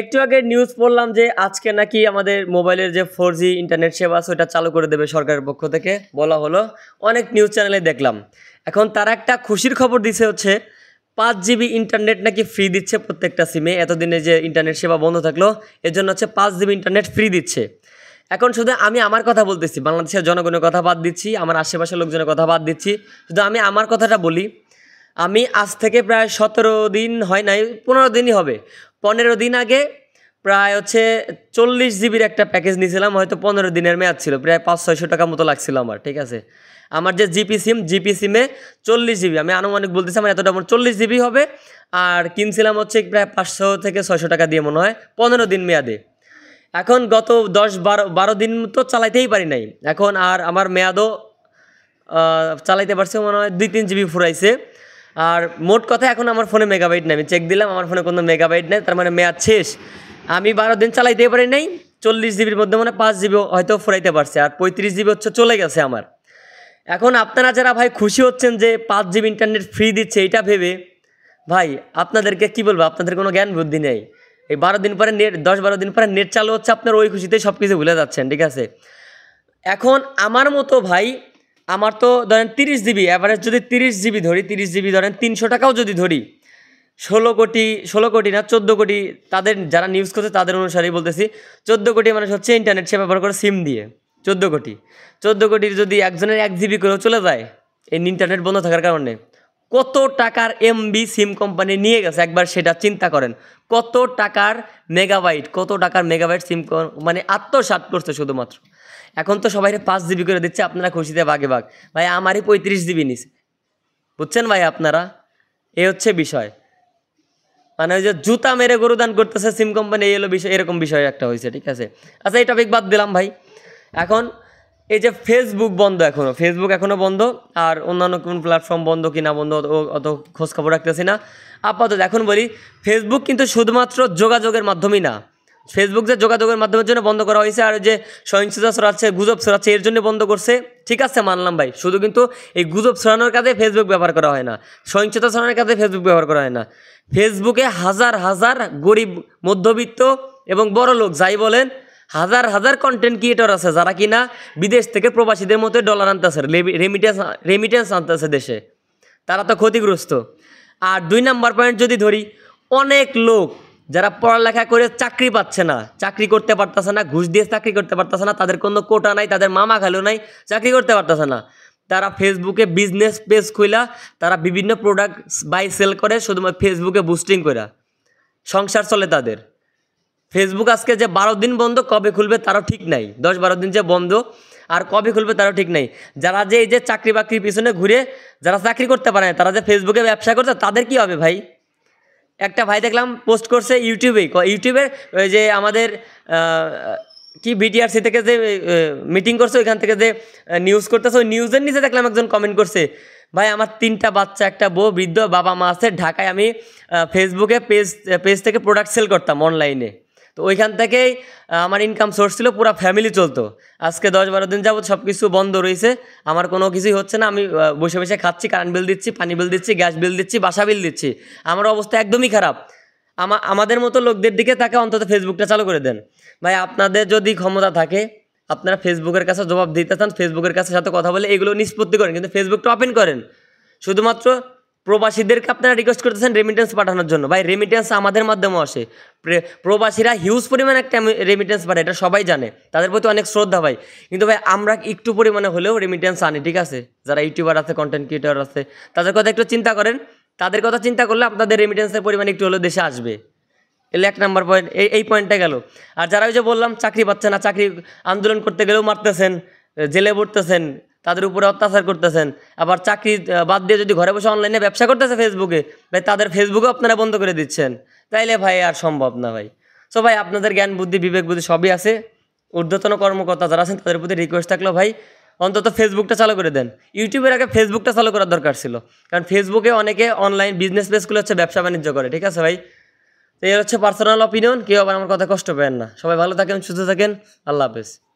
একটু আগে নিউজ পড়লাম যে আজকে নাকি আমাদের মোবাইলের যে ফোর ইন্টারনেট সেবা সেটা চালু করে দেবে সরকারের পক্ষ থেকে বলা হলো অনেক নিউজ চ্যানেলে দেখলাম এখন তারা একটা খুশির খবর দিছে হচ্ছে পাঁচ জিবি ইন্টারনেট নাকি ফ্রি দিচ্ছে প্রত্যেকটা সিমে এতদিনে যে ইন্টারনেট সেবা বন্ধ থাকলো এর জন্য হচ্ছে পাঁচ জিবি ইন্টারনেট ফ্রি দিচ্ছে এখন শুধু আমি আমার কথা বলতেছি বাংলাদেশের জনগণের কথা বাদ দিচ্ছি আমার আশেপাশের লোকজনের কথা বাদ দিচ্ছি শুধু আমি আমার কথাটা বলি আমি আজ থেকে প্রায় সতেরো দিন হয় নাই পনেরো দিনই হবে পনেরো দিন আগে প্রায় হচ্ছে চল্লিশ জিবির একটা প্যাকেজ নিয়েছিলাম হয়তো পনেরো দিনের মেয়াদ ছিল প্রায় পাঁচ ছয়শো টাকা মতো লাগছিল আমার ঠিক আছে আমার যে জিপি সিম জিপি সিমে চল্লিশ জিবি আমি আনুমানিক বলতেছি আমার এতটা আমার চল্লিশ জিবি হবে আর কিনছিলাম হচ্ছে প্রায় পাঁচশো থেকে ছয়শো টাকা দিয়ে মনে হয় পনেরো দিন মেয়াদে এখন গত দশ বারো বারো দিন তো চালাইতেই পারি নাই এখন আর আমার মেয়াদও চালাইতে পারছে মনে হয় দুই তিন জিবি ফুরাইছে আর মোট কথা এখন আমার ফোনে মেগাবাইট নেই আমি চেক দিলাম আমার ফোনে কোনো মেগাবাইট নেই তার মানে মেয়াদ শেষ আমি বারো দিন চালাইতে পারি নাই চল্লিশ জিবির মধ্যে মানে পাঁচ জিবি হয়তো ফুরাইতে পারছে আর পঁয়ত্রিশ জিবি হচ্ছে চলে গেছে আমার এখন আপনারা যারা ভাই খুশি হচ্ছেন যে পাঁচ জিবি ইন্টারনেট ফ্রি দিচ্ছে এটা ভেবে ভাই আপনাদেরকে কি বলবো আপনাদের কোনো জ্ঞান বুদ্ধি নেই এই বারো দিন পরে নেট দশ বারো দিন পরে নেট চালু হচ্ছে আপনার ওই খুশিতে সব কিছু ভুলে যাচ্ছেন ঠিক আছে এখন আমার মতো ভাই আমার তো ধরেন তিরিশ জিবি অ্যাভারেজ যদি তিরিশ জিবি ধরি তিরিশ জিবি ধরেন তিনশো টাকাও যদি ধরি ষোলো কোটি ষোলো কোটি না চোদ্দো কোটি তাদের যারা নিউজ করছে তাদের অনুসারেই বলতেছি চোদ্দো কোটি মানুষ হচ্ছে ইন্টারনেট সে ব্যবহার করে সিম দিয়ে চোদ্দো কোটি চোদ্দো কোটির যদি একজনের এক জিবি করেও চলে যায় এই ইন্টারনেট বন্ধ থাকার কারণে কত টাকার এমবি সিম কোম্পানি নিয়ে গেছে একবার সেটা চিন্তা করেন কত টাকার মেগাবাইট কত টাকার মেগাবাইট সিম মানে আত্মসাত করছে শুধুমাত্র এখন তো সবাই পাঁচ জিবি করে দিচ্ছে আপনারা খুশিতে ভাগে ভাগ ভাই আমারই পঁয়ত্রিশ জিবি নিস বুঝছেন ভাই আপনারা এ হচ্ছে বিষয় মানে ওই যে জুতা মেরে গরুদান করতেছে সিম কোম্পানি এই হলো বিষয় এরকম বিষয় একটা হয়েছে ঠিক আছে আচ্ছা এই টপিক বাদ দিলাম ভাই এখন এই যে ফেসবুক বন্ধ এখনও ফেসবুক এখনও বন্ধ আর অন্যান্য কোন প্ল্যাটফর্ম বন্ধ কি না বন্ধ অত খোঁজখবর রাখতেছি না আপাতত এখন বলি ফেসবুক কিন্তু শুধুমাত্র যোগাযোগের মাধ্যমেই না ফেসবুক যে যোগাযোগের মাধ্যমের জন্য বন্ধ করা হয়েছে আর যে সহিংসতা ছড়াচ্ছে গুজব ছড়াচ্ছে এর জন্য বন্ধ করছে ঠিক আছে মানলাম ভাই শুধু কিন্তু এই গুজব ছড়ানোর কাজে ফেসবুক ব্যবহার করা হয় না সহিংসতা ছড়ানোর কাজে ফেসবুক ব্যবহার করা হয় না ফেসবুকে হাজার হাজার গরিব মধ্যবিত্ত এবং বড় লোক যাই বলেন হাজার হাজার কন্টেন্ট ক্রিয়েটর আছে যারা কিনা বিদেশ থেকে প্রবাসীদের মতো ডলার আনতেছে রেমিটেন্স রেমিটেন্স আনতেছে দেশে তারা তো ক্ষতিগ্রস্ত আর দুই নাম্বার পয়েন্ট যদি ধরি অনেক লোক যারা পড়ালেখা করে চাকরি পাচ্ছে না চাকরি করতে পারতেছে না ঘুষ দিয়ে চাকরি করতে পারতেছে না তাদের কোনো কোটা নাই তাদের মামা খালো নাই চাকরি করতে পারতেছে না তারা ফেসবুকে বিজনেস পেজ খুলা তারা বিভিন্ন প্রোডাক্ট বাই সেল করে শুধুমাত্র ফেসবুকে বুস্টিং করা সংসার চলে তাদের ফেসবুক আজকে যে বারো দিন বন্ধ কবে খুলবে তারও ঠিক নাই দশ বারো দিন যে বন্ধ আর কবে খুলবে তারও ঠিক নাই যারা যে এই যে চাকরি বাকরির পিছনে ঘুরে যারা চাকরি করতে পারে না তারা যে ফেসবুকে ব্যবসা করছে তাদের কি হবে ভাই একটা ভাই দেখলাম পোস্ট করছে ইউটিউবে ইউটিউবে ওই যে আমাদের কি বিটিআরসি থেকে যে মিটিং করছে ওইখান থেকে যে নিউজ করতেছে ওই নিউজের নিচে দেখলাম একজন কমেন্ট করছে ভাই আমার তিনটা বাচ্চা একটা বউ বৃদ্ধ বাবা মা আছে ঢাকায় আমি ফেসবুকে পেজ পেজ থেকে প্রোডাক্ট সেল করতাম অনলাইনে তো ওইখান থেকেই আমার ইনকাম সোর্স ছিল পুরো ফ্যামিলি চলতো আজকে দশ বারো দিন যাবত সব কিছু বন্ধ রয়েছে আমার কোনো কিছুই হচ্ছে না আমি বসে বসে খাচ্ছি কারেন্ট বিল দিচ্ছি পানি বিল দিচ্ছি গ্যাস বিল দিচ্ছি বাসা বিল দিচ্ছি আমার অবস্থা একদমই খারাপ আমা আমাদের মতো লোকদের দিকে তাকে অন্তত ফেসবুকটা চালু করে দেন ভাই আপনাদের যদি ক্ষমতা থাকে আপনারা ফেসবুকের কাছে জবাব দিতে চান ফেসবুকের কাছে সাথে কথা বলে এগুলো নিষ্পত্তি করেন কিন্তু ফেসবুকটা ওপেন করেন শুধুমাত্র প্রবাসীদেরকে আপনারা রিকোয়েস্ট করতেছেন রেমিটেন্স পাঠানোর জন্য ভাই রেমিটেন্স আমাদের মাধ্যমে আসে প্রবাসীরা হিউজ পরিমাণে একটা রেমিটেন্স পাঠায় এটা সবাই জানে তাদের প্রতি অনেক শ্রদ্ধা ভাই কিন্তু ভাই আমরা একটু পরিমাণে হলেও রেমিটেন্স আনি ঠিক আছে যারা ইউটিউবার আছে কন্টেন্ট ক্রিয়েটার আছে তাদের কথা একটু চিন্তা করেন তাদের কথা চিন্তা করলে আপনাদের রেমিটেন্সের পরিমাণ একটু হলেও দেশে আসবে এলে এক নম্বর পয়েন্ট এই এই পয়েন্টটা গেল আর যারা ওই যে বললাম চাকরি পাচ্ছে না চাকরি আন্দোলন করতে গেলেও মারতেছেন জেলে পড়তেছেন তাদের উপরে অত্যাচার করতেছেন আবার চাকরি বাদ দিয়ে যদি ঘরে বসে অনলাইনে ব্যবসা করতেছে ফেসবুকে ভাই তাদের ফেসবুকও আপনারা বন্ধ করে দিচ্ছেন তাইলে ভাই আর সম্ভব না ভাই সো ভাই আপনাদের জ্ঞান বুদ্ধি বিবেক বুদ্ধি সবই আছে ঊর্ধ্বতন কর্মকর্তা যারা আছেন তাদের প্রতি রিকোয়েস্ট থাকলো ভাই অন্তত ফেসবুকটা চালু করে দেন ইউটিউবের আগে ফেসবুকটা চালু করার দরকার ছিল কারণ ফেসবুকে অনেকে অনলাইন বিজনেস পেজগুলো হচ্ছে ব্যবসা বাণিজ্য করে ঠিক আছে ভাই তো এর হচ্ছে পার্সোনাল অপিনিয়ন কেউ আবার আমার কথা কষ্ট পেন না সবাই ভালো থাকেন সুস্থ থাকেন আল্লাহ হাফেজ